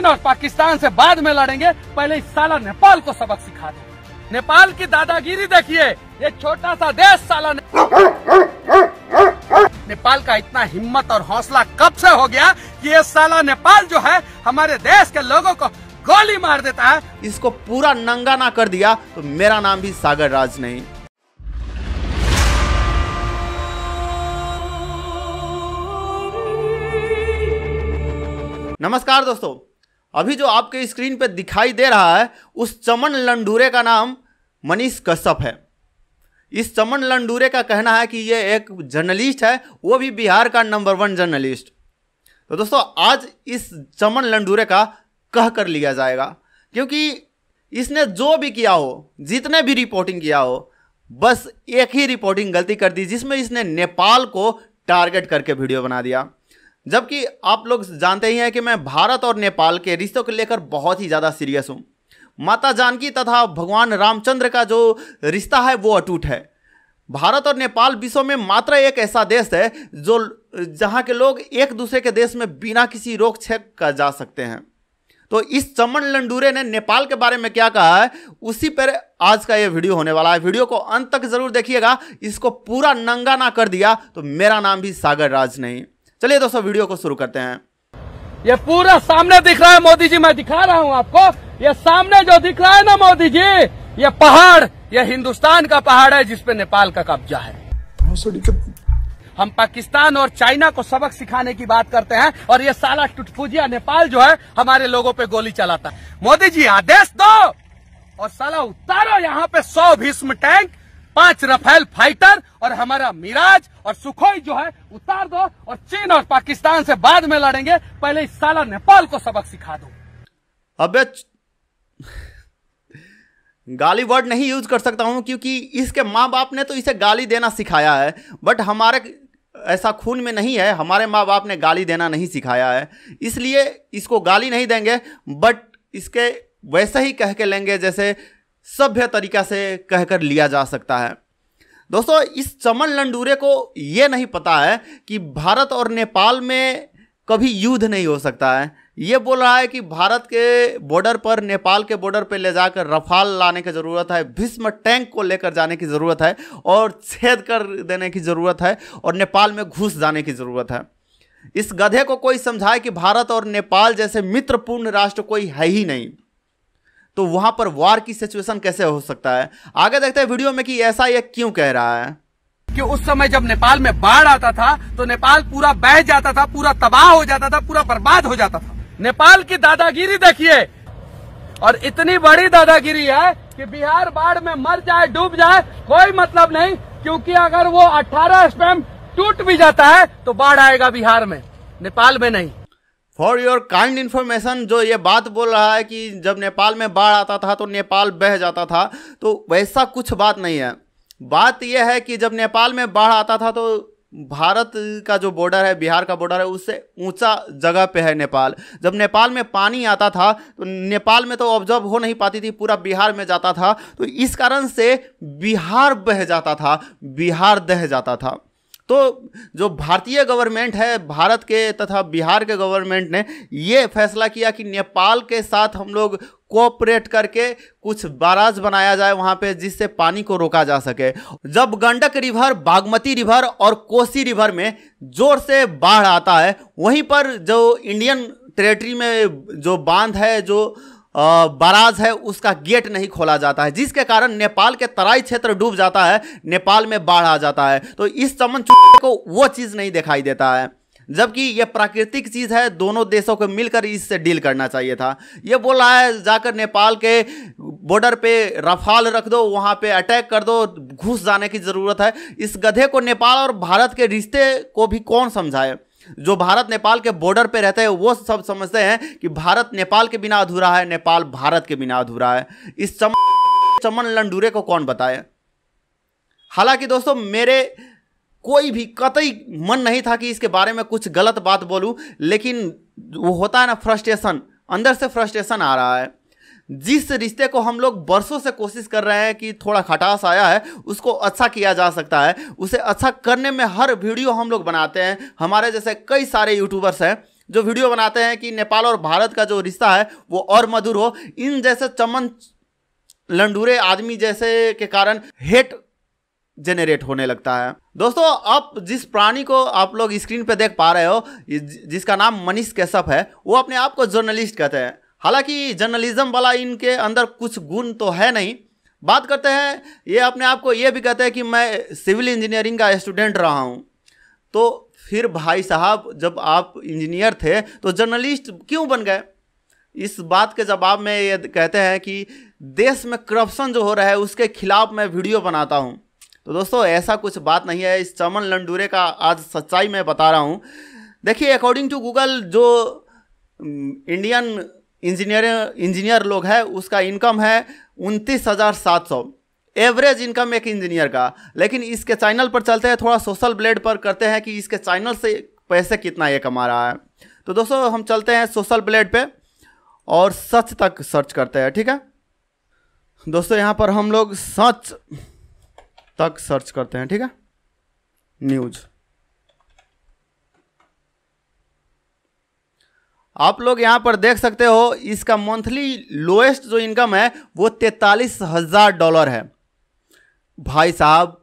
चीन और पाकिस्तान से बाद में लड़ेंगे पहले इस साला नेपाल को सबक सिखा दो नेपाल की दादागिरी देखिए ये छोटा सा देश साला ने... नेपाल का इतना हिम्मत और हौसला कब से हो गया कि ये साला नेपाल जो है हमारे देश के लोगों को गोली मार देता है इसको पूरा नंगा ना कर दिया तो मेरा नाम भी सागर राज नहीं नमस्कार दोस्तों अभी जो आपके स्क्रीन पर दिखाई दे रहा है उस चमन लंडूरे का नाम मनीष कश्यप है इस चमन लंडूरे का कहना है कि ये एक जर्नलिस्ट है वो भी बिहार का नंबर वन जर्नलिस्ट तो दोस्तों आज इस चमन लंडूरे का कह कर लिया जाएगा क्योंकि इसने जो भी किया हो जितने भी रिपोर्टिंग किया हो बस एक ही रिपोर्टिंग गलती कर दी जिसमें इसने नेपाल को टारगेट करके वीडियो बना दिया जबकि आप लोग जानते ही हैं कि मैं भारत और नेपाल के रिश्तों को लेकर बहुत ही ज़्यादा सीरियस हूँ माता जानकी तथा भगवान रामचंद्र का जो रिश्ता है वो अटूट है भारत और नेपाल विश्व में मात्र एक ऐसा देश है जो जहाँ के लोग एक दूसरे के देश में बिना किसी रोक छेक का जा सकते हैं तो इस चमन लंडूरे ने नेपाल के बारे में क्या कहा है उसी पर आज का ये वीडियो होने वाला है वीडियो को अंत तक जरूर देखिएगा इसको पूरा नंगा ना कर दिया तो मेरा नाम भी सागर राज नहीं चलिए दोस्तों वीडियो को शुरू करते हैं ये पूरा सामने दिख रहा है मोदी जी मैं दिखा रहा हूँ आपको ये सामने जो दिख रहा है ना मोदी जी ये पहाड़ ये हिंदुस्तान का पहाड़ है जिसपे नेपाल का कब्जा है हम पाकिस्तान और चाइना को सबक सिखाने की बात करते हैं और ये साला टुटफुजिया नेपाल जो है हमारे लोगों पे गोली चलाता है मोदी जी आदेश दो और साला उतारो यहाँ पे सौ भीष्म टैंक पांच रफेल फाइटर और हमारा मिराज और सुखोई जो है उतार दो और चीन और पाकिस्तान से बाद में लड़ेंगे पहले इस साला नेपाल को सबक सिखा दो अबे गाली वर्ड नहीं यूज कर सकता हूं क्योंकि इसके माँ बाप ने तो इसे गाली देना सिखाया है बट हमारे ऐसा खून में नहीं है हमारे माँ बाप ने गाली देना नहीं सिखाया है इसलिए इसको गाली नहीं देंगे बट इसके वैसे ही कह के लेंगे जैसे सभ्य तरीका से कहकर लिया जा सकता है दोस्तों इस चमन लंडूरे को ये नहीं पता है कि भारत और नेपाल में कभी युद्ध नहीं हो सकता है ये बोल रहा है कि भारत के बॉर्डर पर नेपाल के बॉर्डर पर ले जाकर रफाल लाने की ज़रूरत है भीष्म टैंक को लेकर जाने की ज़रूरत है और छेद कर देने की ज़रूरत है और नेपाल में घुस जाने की ज़रूरत है इस गधे को कोई समझाए कि भारत और नेपाल जैसे मित्रपूर्ण राष्ट्र कोई है ही नहीं तो वहां पर वार की सिचुएशन कैसे हो सकता है आगे देखते हैं वीडियो में कि ऐसा यह क्यों कह रहा है कि उस समय जब नेपाल में बाढ़ आता था तो नेपाल पूरा बह जाता था पूरा तबाह हो जाता था पूरा बर्बाद हो जाता था नेपाल की दादागिरी देखिए और इतनी बड़ी दादागिरी है कि बिहार बाढ़ में मर जाए डूब जाए कोई मतलब नहीं क्योंकि अगर वो 18 स्पैम टूट भी जाता है तो बाढ़ आएगा बिहार में नेपाल में नहीं फॉर योर काइंड इन्फॉर्मेशन जो ये बात बोल रहा है कि जब नेपाल में बाढ़ आता था तो नेपाल बह जाता था तो वैसा कुछ बात नहीं है बात यह है कि जब नेपाल में बाढ़ आता था तो भारत का जो बॉर्डर है बिहार का बॉर्डर है उससे ऊंचा जगह पे है नेपाल जब नेपाल में पानी आता था तो नेपाल में तो ऑब्जर्व हो नहीं पाती थी पूरा बिहार में जाता था तो इस कारण से बिहार बह जाता था बिहार दह जाता था तो जो भारतीय गवर्नमेंट है भारत के तथा बिहार के गवर्नमेंट ने ये फैसला किया कि नेपाल के साथ हम लोग कोऑपरेट करके कुछ बाराज बनाया जाए वहाँ पे जिससे पानी को रोका जा सके जब गंडक रिवर बागमती रिवर और कोसी रिवर में जोर से बाढ़ आता है वहीं पर जो इंडियन टेरेटरी में जो बांध है जो बाराज है उसका गेट नहीं खोला जाता है जिसके कारण नेपाल के तराई क्षेत्र डूब जाता है नेपाल में बाढ़ आ जाता है तो इस चमन को वो चीज़ नहीं दिखाई देता है जबकि यह प्राकृतिक चीज़ है दोनों देशों को मिलकर इससे डील करना चाहिए था ये बोल रहा है जाकर नेपाल के बॉर्डर पे रफाल रख दो वहाँ पे अटैक कर दो घुस जाने की ज़रूरत है इस गधे को नेपाल और भारत के रिश्ते को भी कौन समझाए जो भारत नेपाल के बॉर्डर पे रहते हैं वो सब समझते हैं कि भारत नेपाल के बिना अधूरा है नेपाल भारत के बिना अधूरा है इस चम चमन लंडूरे को कौन बताए हालांकि दोस्तों मेरे कोई भी कतई मन नहीं था कि इसके बारे में कुछ गलत बात बोलूं लेकिन वो होता है ना फ्रस्ट्रेशन अंदर से फ्रस्ट्रेशन आ रहा है जिस रिश्ते को हम लोग बरसों से कोशिश कर रहे हैं कि थोड़ा खटास आया है उसको अच्छा किया जा सकता है उसे अच्छा करने में हर वीडियो हम लोग बनाते हैं हमारे जैसे कई सारे यूट्यूबर्स हैं जो वीडियो बनाते हैं कि नेपाल और भारत का जो रिश्ता है वो और मधुर हो इन जैसे चमन लंडूरे आदमी जैसे के कारण हेट जेनेट होने लगता है दोस्तों आप जिस प्राणी को आप लोग स्क्रीन पर देख पा रहे हो जिसका नाम मनीष केशव है वो अपने आप को जर्नलिस्ट कहते हैं हालांकि जर्नलिज्म वाला इनके अंदर कुछ गुण तो है नहीं बात करते हैं ये अपने आप को ये भी कहते हैं कि मैं सिविल इंजीनियरिंग का स्टूडेंट रहा हूँ तो फिर भाई साहब जब आप इंजीनियर थे तो जर्नलिस्ट क्यों बन गए इस बात के जवाब में ये कहते हैं कि देश में करप्शन जो हो रहा है उसके खिलाफ मैं वीडियो बनाता हूँ तो दोस्तों ऐसा कुछ बात नहीं है इस चमन लंडूरे का आज सच्चाई मैं बता रहा हूँ देखिए अकॉर्डिंग टू गूगल जो इंडियन इंजीनियर इंजीनियर लोग हैं उसका इनकम है उनतीस हज़ार सात सौ एवरेज इनकम एक इंजीनियर का लेकिन इसके चैनल पर चलते हैं थोड़ा सोशल ब्लेड पर करते हैं कि इसके चैनल से पैसे कितना ये कमा रहा है तो दोस्तों हम चलते हैं सोशल ब्लेड पे और सच तक सर्च करते हैं ठीक है दोस्तों यहाँ पर हम लोग सच तक सर्च करते हैं ठीक है न्यूज़ आप लोग यहाँ पर देख सकते हो इसका मंथली लोएस्ट जो इनकम है वो तैतालीस हज़ार डॉलर है भाई साहब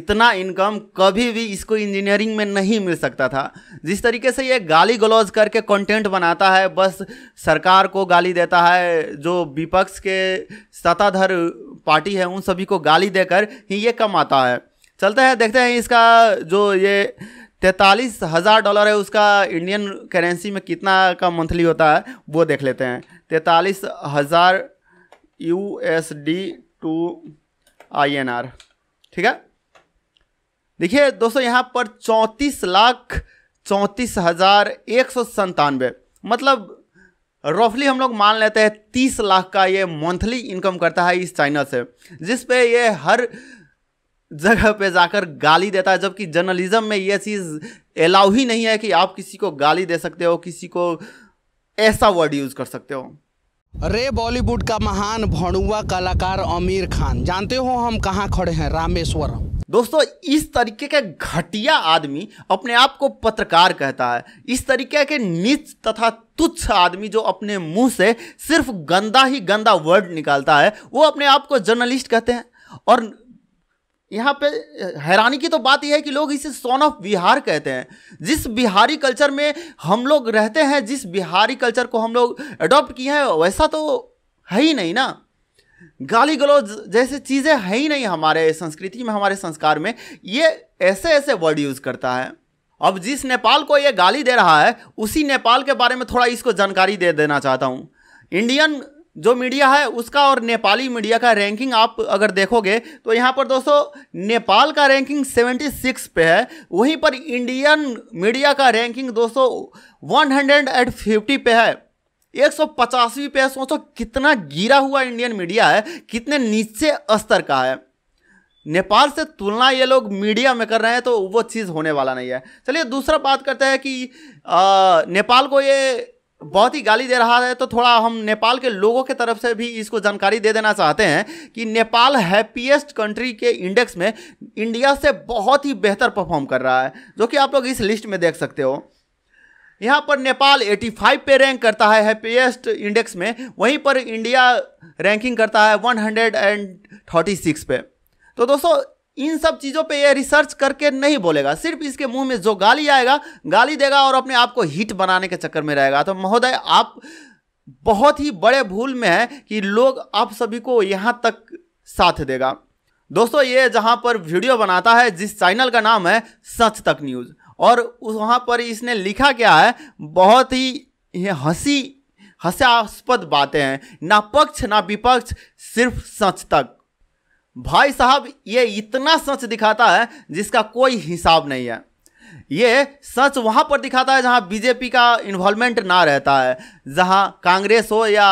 इतना इनकम कभी भी इसको इंजीनियरिंग में नहीं मिल सकता था जिस तरीके से ये गाली गलौज करके कंटेंट बनाता है बस सरकार को गाली देता है जो विपक्ष के सत्ताधर पार्टी है उन सभी को गाली देकर ही ये कमाता है चलते हैं देखते हैं इसका जो ये तैंतालीस हज़ार डॉलर है उसका इंडियन करेंसी में कितना का मंथली होता है वो देख लेते हैं तैंतालीस हज़ार U S D to I N R ठीक है देखिए दोस्तों यहाँ पर चौंतीस लाख चौंतीस हज़ार एक सौ संतानवे मतलब रफली हम लोग मान लेते हैं तीस लाख का ये मंथली इनकम करता है इस चाइना से जिस पे ये हर जगह पे जाकर गाली देता है जबकि जर्नलिज्म में यह चीज़ अलाउ ही नहीं है कि आप किसी को गाली दे सकते हो किसी को ऐसा वर्ड यूज़ कर सकते हो अरे बॉलीवुड का महान भड़ुआ कलाकार अमीर खान जानते हो हम कहाँ खड़े हैं रामेश्वरम दोस्तों इस तरीके के घटिया आदमी अपने आप को पत्रकार कहता है इस तरीके के नीच तथा तुच्छ आदमी जो अपने मुंह से सिर्फ गंदा ही गंदा वर्ड निकालता है वो अपने आप को जर्नलिस्ट कहते हैं और यहाँ पे हैरानी की तो बात यह है कि लोग इसे सोन ऑफ बिहार कहते हैं जिस बिहारी कल्चर में हम लोग रहते हैं जिस बिहारी कल्चर को हम लोग अडॉप्ट किए हैं वैसा तो है ही नहीं ना गाली गलौज जैसे चीज़ें है ही नहीं हमारे संस्कृति में हमारे संस्कार में ये ऐसे ऐसे वर्ड यूज़ करता है अब जिस नेपाल को ये गाली दे रहा है उसी नेपाल के बारे में थोड़ा इसको जानकारी दे देना चाहता हूँ इंडियन जो मीडिया है उसका और नेपाली मीडिया का रैंकिंग आप अगर देखोगे तो यहाँ पर दोस्तों नेपाल का रैंकिंग 76 पे है वहीं पर इंडियन मीडिया का रैंकिंग दोस्तों वन पे है एक सौ पचासवीं पे है सोचो कितना गिरा हुआ इंडियन मीडिया है कितने नीचे स्तर का है नेपाल से तुलना ये लोग मीडिया में कर रहे हैं तो वो चीज़ होने वाला नहीं है चलिए दूसरा बात करते हैं कि आ, नेपाल को ये बहुत ही गाली दे रहा है तो थोड़ा हम नेपाल के लोगों के तरफ से भी इसको जानकारी दे देना चाहते हैं कि नेपाल हैप्पीएस्ट कंट्री के इंडेक्स में इंडिया से बहुत ही बेहतर परफॉर्म कर रहा है जो कि आप लोग इस लिस्ट में देख सकते हो यहाँ पर नेपाल 85 पे रैंक करता है हैप्पीएस्ट इंडेक्स में वहीं पर इंडिया रैंकिंग करता है 136 पे तो दोस्तों इन सब चीज़ों पे ये रिसर्च करके नहीं बोलेगा सिर्फ इसके मुंह में जो गाली आएगा गाली देगा और अपने आप को हिट बनाने के चक्कर में रहेगा तो महोदय आप बहुत ही बड़े भूल में है कि लोग आप सभी को यहाँ तक साथ देगा दोस्तों ये जहाँ पर वीडियो बनाता है जिस चैनल का नाम है सच तक न्यूज़ और वहाँ पर इसने लिखा क्या है बहुत ही हंसी हंसास्पद बातें हैं ना पक्ष ना विपक्ष सिर्फ सच तक भाई साहब ये इतना सच दिखाता है जिसका कोई हिसाब नहीं है ये सच वहाँ पर दिखाता है जहाँ बीजेपी का इन्वॉल्वमेंट ना रहता है जहाँ कांग्रेस हो या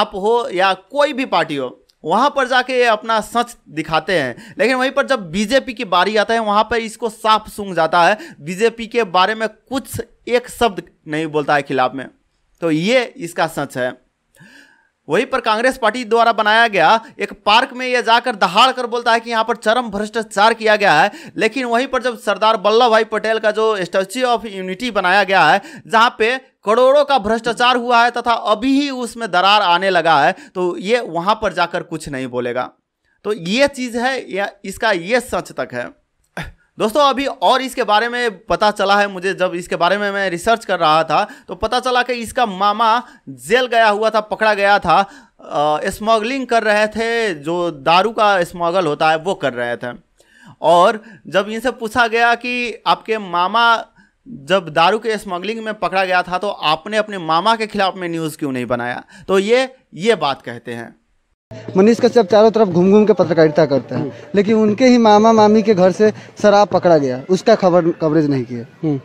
आप हो या कोई भी पार्टी हो वहाँ पर जाके ये अपना सच दिखाते हैं लेकिन वहीं पर जब बीजेपी की बारी आता है वहाँ पर इसको साफ सूंघ जाता है बीजेपी के बारे में कुछ एक शब्द नहीं बोलता है खिलाफ में तो ये इसका सच है वहीं पर कांग्रेस पार्टी द्वारा बनाया गया एक पार्क में यह जाकर दहाड़ कर बोलता है कि यहाँ पर चरम भ्रष्टाचार किया गया है लेकिन वहीं पर जब सरदार वल्लभ भाई पटेल का जो स्टैच्यू ऑफ यूनिटी बनाया गया है जहाँ पे करोड़ों का भ्रष्टाचार हुआ है तथा अभी ही उसमें दरार आने लगा है तो ये वहाँ पर जाकर कुछ नहीं बोलेगा तो ये चीज़ है या इसका ये सच तक है दोस्तों अभी और इसके बारे में पता चला है मुझे जब इसके बारे में मैं रिसर्च कर रहा था तो पता चला कि इसका मामा जेल गया हुआ था पकड़ा गया था स्मगलिंग कर रहे थे जो दारू का स्मगल होता है वो कर रहे थे और जब इनसे पूछा गया कि आपके मामा जब दारू के स्मगलिंग में पकड़ा गया था तो आपने अपने मामा के खिलाफ में न्यूज़ क्यों नहीं बनाया तो ये ये बात कहते हैं मनीष कश्यप चारों तरफ घूम घूम के पत्रकारिता करते हैं हम्म। लेकिन उनके ही मामा मामी के घर से शराब पकड़ा गया उसका खबर कवरेज नहीं किया हम्म।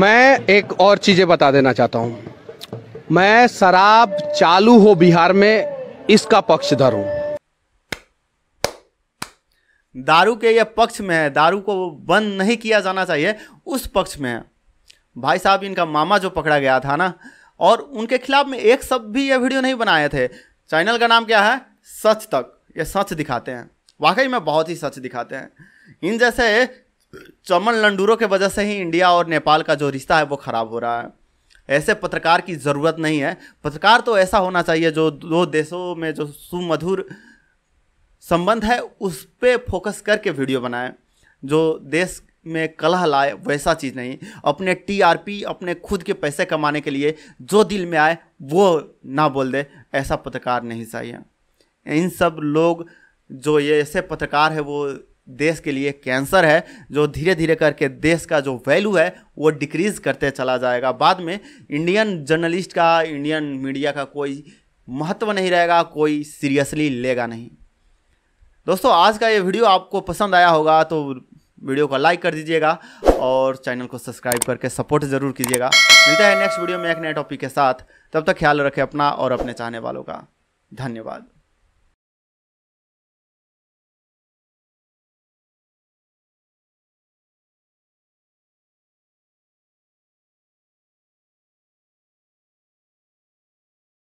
मैं एक और चीज़ें बता देना चाहता हूँ मैं शराब चालू हो बिहार में इसका पक्षधर हूँ दारू के ये पक्ष में है दारू को बंद नहीं किया जाना चाहिए उस पक्ष में है भाई साहब इनका मामा जो पकड़ा गया था ना और उनके खिलाफ में एक शब्द भी ये वीडियो नहीं बनाए थे चैनल का नाम क्या है सच तक ये सच दिखाते हैं वाकई में बहुत ही सच दिखाते हैं इन जैसे चमन लंडूरों के वजह से ही इंडिया और नेपाल का जो रिश्ता है वो ख़राब हो रहा है ऐसे पत्रकार की ज़रूरत नहीं है पत्रकार तो ऐसा होना चाहिए जो दो देशों में जो सुमधुर संबंध है उस पर फोकस करके वीडियो बनाए जो देश में कलह लाए वैसा चीज़ नहीं अपने टीआरपी अपने खुद के पैसे कमाने के लिए जो दिल में आए वो ना बोल दे ऐसा पत्रकार नहीं चाहिए इन सब लोग जो ये ऐसे पत्रकार है वो देश के लिए कैंसर है जो धीरे धीरे करके देश का जो वैल्यू है वो डिक्रीज करते चला जाएगा बाद में इंडियन जर्नलिस्ट का इंडियन मीडिया का कोई महत्व नहीं रहेगा कोई सीरियसली लेगा नहीं दोस्तों आज का ये वीडियो आपको पसंद आया होगा तो वीडियो को लाइक कर दीजिएगा और चैनल को सब्सक्राइब करके सपोर्ट ज़रूर कीजिएगा मिलता है नेक्स्ट वीडियो में एक नए टॉपिक के साथ तब तक ख्याल रखें अपना और अपने चाहने वालों का धन्यवाद